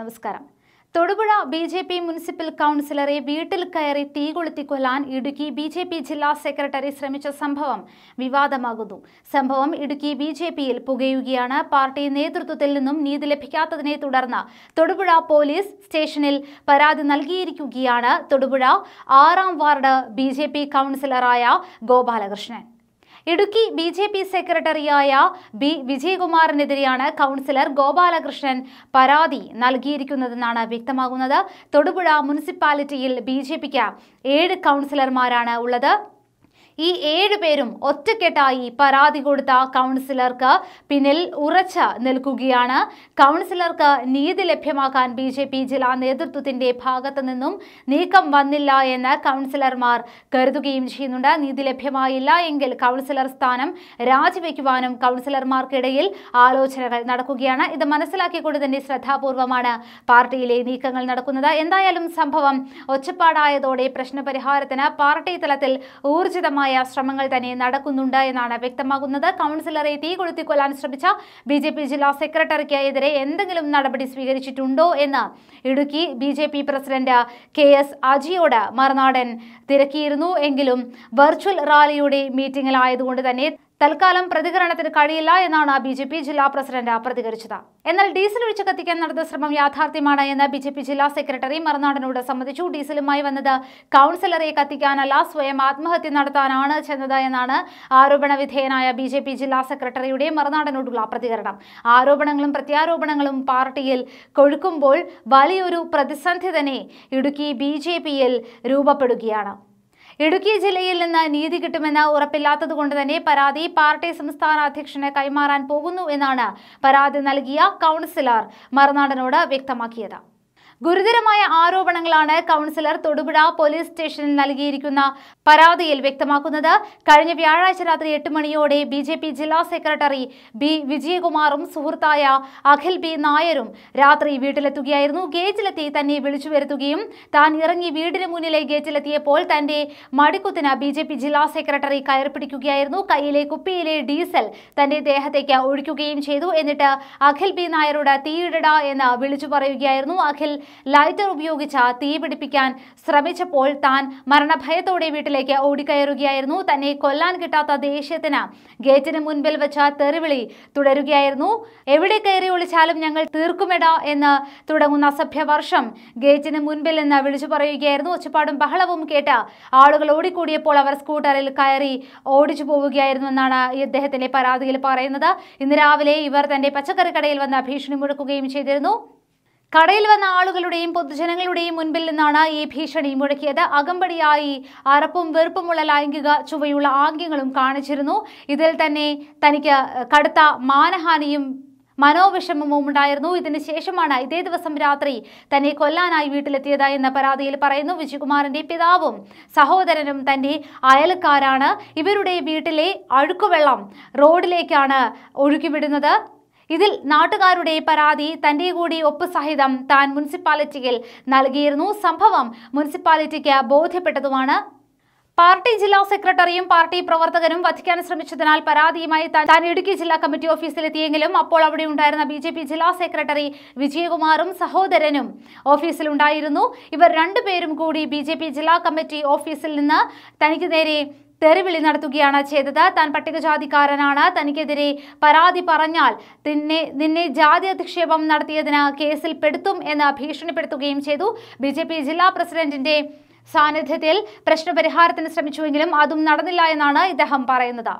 നമസ്കാരം Thodupuzha B J P municipal കൗൺസിലറെ വീട്ടിൽ കയറി തീ കൊളുത്തി കൊല്ലാൻ ഇടുക്കി ബി ജെ പി ജില്ലാ സെക്രട്ടറി ശ്രമിച്ച സംഭവം വിവാദമാകുന്നു സംഭവം ഇടുക്കി ബി ജെ പിയിൽ പുകയുകയാണ് പാർട്ടി നേതൃത്വത്തിൽ നിന്നും നീതി ലഭിക്കാത്തതിനെ തുടർന്ന് തൊടുപുഴ പോലീസ് സ്റ്റേഷനിൽ പരാതി നൽകിയിരിക്കുകയാണ് തൊടുപുഴ ആറാം വാർഡ് ബി കൗൺസിലറായ Gopalakrishnan Idukki B J P സെക്രട്ടറിയായ ബി വിജയകുമാറിനെതിരെയാണ് കൗൺസിലർ ഗോപാലകൃഷ്ണൻ പരാതി നൽകിയിരിക്കുന്നതെന്നാണ് വ്യക്തമാകുന്നത് തൊടുപുഴ മുനിസിപ്പാലിറ്റിയിൽ ബി ജെ പിക്ക് ഏഴ് കൗൺസിലർമാരാണ് ഉള്ളത് ഈ ഏഴുപേരും ഒറ്റക്കെട്ടായി പരാതി കൊടുത്ത കൗൺസിലർക്ക് പിന്നിൽ ഉറച്ച നിൽക്കുകയാണ് കൗൺസിലർക്ക് നീതി ലഭ്യമാക്കാൻ ബി ജെ പി ജില്ലാ നേതൃത്വത്തിന്റെ ഭാഗത്തു നിന്നും നീക്കം വന്നില്ല എന്ന് കൗൺസിലർമാർ കരുതുകയും ചെയ്യുന്നുണ്ട് നീതി ലഭ്യമായില്ല എങ്കിൽ കൗൺസിലർ സ്ഥാനം രാജിവെക്കുവാനും കൗൺസിലർമാർക്കിടയിൽ ആലോചനകൾ നടക്കുകയാണ് ഇത് മനസ്സിലാക്കിക്കൊണ്ട് തന്നെ ശ്രദ്ധാപൂർവമാണ് പാർട്ടിയിലെ നീക്കങ്ങൾ നടക്കുന്നത് എന്തായാലും സംഭവം ഒച്ചപ്പാടായതോടെ പ്രശ്നപരിഹാരത്തിന് പാർട്ടി തലത്തിൽ ഊർജിതമായി ശക്തമായ ശ്രമങ്ങൾ തന്നെ നടക്കുന്നുണ്ട് എന്നാണ് വ്യക്തമാകുന്നത് കൗൺസിലറെ തീ കൊളുത്തിക്കൊല്ലാൻ ശ്രമിച്ച ബി ജില്ലാ സെക്രട്ടറിക്ക് എതിരെ എന്തെങ്കിലും നടപടി സ്വീകരിച്ചിട്ടുണ്ടോ എന്ന് Idukki B president K S അജിയോട് മറുനാടൻ തിരക്കിയിരുന്നു എങ്കിലും വെർച്വൽ റാലിയുടെ മീറ്റിംഗിലായതുകൊണ്ട് തന്നെ തൽക്കാലം പ്രതികരണത്തിന് കഴിയില്ല എന്നാണ് ബി ജെ പി ജില്ലാ പ്രസിഡന്റ് പ്രതികരിച്ചത് എന്നാൽ ഡീസൽ ഒഴിച്ച് കത്തിക്കാൻ നടന്ന ശ്രമം യാഥാർത്ഥ്യമാണ് എന്ന് ബി ജെ പി ജില്ലാ സെക്രട്ടറി മറുനാടനോട് സമ്മതിച്ചു ഡീസലുമായി വന്നത് കൗൺസിലറെ കത്തിക്കാനല്ല സ്വയം ആത്മഹത്യ നടത്താനാണ് ചെന്നത് എന്നാണ് ആരോപണ വിധേയനായ ബി ജെ പി ജില്ലാ സെക്രട്ടറിയുടെ മറുനാടനോടുള്ള പ്രതികരണം ആരോപണങ്ങളും പ്രത്യാരോപണങ്ങളും പാർട്ടിയിൽ കൊഴുക്കുമ്പോൾ വലിയൊരു പ്രതിസന്ധി തന്നെ ഇടുക്കി ബി ജെ പിയിൽ രൂപപ്പെടുകയാണ് ഇടുക്കി ജില്ലയിൽ നിന്ന് നീതി കിട്ടുമെന്ന് ഉറപ്പില്ലാത്തതുകൊണ്ട് തന്നെ പരാതി പാർട്ടി സംസ്ഥാന അധ്യക്ഷന് കൈമാറാൻ പോകുന്നു എന്നാണ് പരാതി നൽകിയ കൗൺസിലർ മറുനാടനോട് വ്യക്തമാക്കിയത് ഗുരുതരമായ ആരോപണങ്ങളാണ് കൗൺസിലർ തൊടുപുഴ പോലീസ് സ്റ്റേഷനിൽ നൽകിയിരിക്കുന്ന പരാതിയിൽ വ്യക്തമാക്കുന്നത് കഴിഞ്ഞ വ്യാഴാഴ്ച രാത്രി എട്ട് മണിയോടെ ബി ജില്ലാ സെക്രട്ടറി ബി വിജയകുമാറും സുഹൃത്തായ അഖിൽ ബി നായരും രാത്രി വീട്ടിലെത്തുകയായിരുന്നു ഗേറ്റിലെത്തി തന്നെ വിളിച്ചു വരുത്തുകയും താൻ ഇറങ്ങി വീടിന് മുന്നിലെ ഗേറ്റിലെത്തിയപ്പോൾ തന്റെ മടിക്കുത്തിന് ബി ജില്ലാ സെക്രട്ടറി കയർപിടിക്കുകയായിരുന്നു കയ്യിലെ കുപ്പിയിലെ ഡീസൽ തന്റെ ദേഹത്തേക്ക് ഒഴിക്കുകയും ചെയ്തു എന്നിട്ട് അഖിൽ ബി നായരോട് തീയിടട എന്ന് വിളിച്ചു പറയുകയായിരുന്നു അഖിൽ ലൈറ്റർ ഉപയോഗിച്ച് തീപിടിപ്പിക്കാൻ ശ്രമിച്ചപ്പോൾ താൻ മരണഭയത്തോടെ വീട്ടിലേക്ക് ഓടിക്കയറുകയായിരുന്നു തന്നെ കൊല്ലാൻ കിട്ടാത്ത ദേഷ്യത്തിന് ഗേറ്റിന് മുൻപിൽ വെച്ച തെറിവിളി തുടരുകയായിരുന്നു എവിടെ കയറി ഒളിച്ചാലും ഞങ്ങൾ തീർക്കുമെടാ എന്ന് തുടങ്ങുന്ന അസഭ്യവർഷം ഗേറ്റിന് മുൻപിൽ നിന്ന് വിളിച്ചു പറയുകയായിരുന്നു ഒച്ചപ്പാടും ബഹളവും കേട്ട് ആളുകൾ ഓടിക്കൂടിയപ്പോൾ അവർ സ്കൂട്ടറിൽ കയറി ഓടിച്ചു പോവുകയായിരുന്നു എന്നാണ് ഇദ്ദേഹത്തിന്റെ പരാതിയിൽ പറയുന്നത് ഇന്ന് രാവിലെ ഇവർ തന്റെ പച്ചക്കറി കടയിൽ വന്ന് ഭീഷണി മുഴക്കുകയും ചെയ്തിരുന്നു കടയിൽ വന്ന ആളുകളുടെയും പൊതുജനങ്ങളുടെയും മുൻപിൽ നിന്നാണ് ഈ ഭീഷണി മുഴക്കിയത് അകമ്പടിയായി അറപ്പും വെറുപ്പുമുള്ള ലൈംഗിക ചുവയുള്ള ആംഗ്യങ്ങളും കാണിച്ചിരുന്നു ഇതിൽ തന്നെ തനിക്ക് കടുത്ത മാനഹാനിയും മനോവിഷമവും ഉണ്ടായിരുന്നു ഇതിന് ശേഷമാണ് ഇതേ ദിവസം രാത്രി തന്നെ കൊല്ലാനായി വീട്ടിലെത്തിയത് എന്ന പരാതിയിൽ പറയുന്നു വിജയകുമാറിന്റെ പിതാവും സഹോദരനും തന്റെ അയൽക്കാരാണ് ഇവരുടെ വീട്ടിലെ അഴുക്കുവെള്ളം റോഡിലേക്കാണ് ഒഴുക്കിവിടുന്നത് ഇതിൽ നാട്ടുകാരുടെ പരാതി തന്റെ കൂടി ഒപ്പ് സഹിതം താൻ മുനിസിപ്പാലിറ്റിയിൽ നൽകിയിരുന്നു സംഭവം മുനിസിപ്പാലിറ്റിക്ക് ബോധ്യപ്പെട്ടതുമാണ് പാർട്ടി ജില്ലാ സെക്രട്ടറിയും പാർട്ടി പ്രവർത്തകരും വധിക്കാൻ ശ്രമിച്ചതിനാൽ പരാതിയുമായി താൻ ഇടുക്കി ജില്ലാ കമ്മിറ്റി ഓഫീസിലെത്തിയെങ്കിലും അപ്പോൾ അവിടെ ഉണ്ടായിരുന്ന ബി ജില്ലാ സെക്രട്ടറി വിജയകുമാറും സഹോദരനും ഓഫീസിലുണ്ടായിരുന്നു ഇവർ രണ്ടുപേരും കൂടി ബി ജില്ലാ കമ്മിറ്റി ഓഫീസിൽ നിന്ന് തനിക്ക് നേരെ തെറിവിളി നടത്തുകയാണ് ചെയ്തത് താൻ പട്ടികജാതിക്കാരനാണ് തനിക്കെതിരെ പരാതി പറഞ്ഞാൽ തന്നെ നിന്നെ ജാതി അധിക്ഷേപം നടത്തിയതിന് കേസിൽ പെടുത്തും എന്ന് ഭീഷണിപ്പെടുത്തുകയും ചെയ്തു ബി ജില്ലാ പ്രസിഡന്റിന്റെ സാന്നിധ്യത്തിൽ പ്രശ്നപരിഹാരത്തിന് ശ്രമിച്ചുവെങ്കിലും അതും നടന്നില്ല എന്നാണ് ഇദ്ദേഹം പറയുന്നത്